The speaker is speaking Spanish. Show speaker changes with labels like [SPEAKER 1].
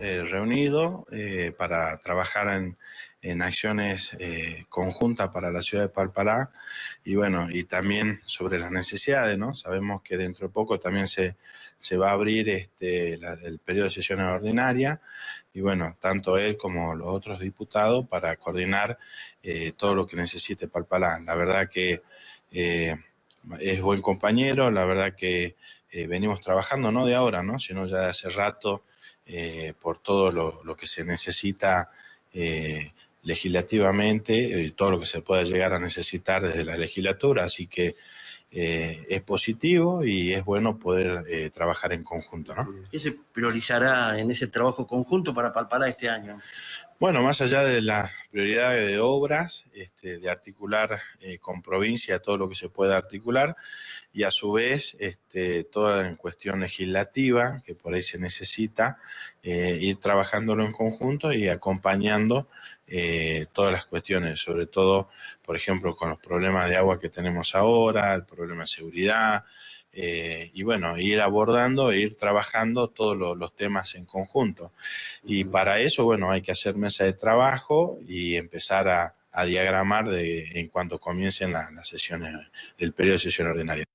[SPEAKER 1] Eh, reunido eh, para trabajar en, acciones eh, conjuntas para la ciudad de Palpalá y bueno, y también sobre las necesidades, ¿no? Sabemos que dentro de poco también se, se va a abrir este, el periodo de sesiones ordinaria y bueno, tanto él como los otros diputados para coordinar todo lo que necesite Palpalá. La verdad que es buen compañero, la verdad que venimos trabajando no de ahora, ¿no? Sino ya de hace rato eh, por todo lo, que se necesita eh, legislativamente, y todo lo que se pueda llegar a necesitar desde la legislatura, así que eh, es positivo y es bueno poder trabajar en conjunto. ¿no? ¿Qué se priorizará en ese trabajo conjunto para palpar este año? Bueno, más allá de la prioridad de obras, este, de articular eh, con provincia todo lo que se pueda articular y a su vez este, toda en cuestión legislativa que por ahí se necesita eh, ir trabajándolo en conjunto y acompañando eh, todas las cuestiones, sobre todo, por ejemplo, con los problemas de agua que tenemos ahora, el problema de seguridad, eh, y bueno, ir abordando e ir trabajando todos los temas en conjunto. Y para eso, bueno, hay que hacer mesa de trabajo y empezar a, diagramar de, en cuanto comiencen las sesiones, el periodo de sesión ordinaria.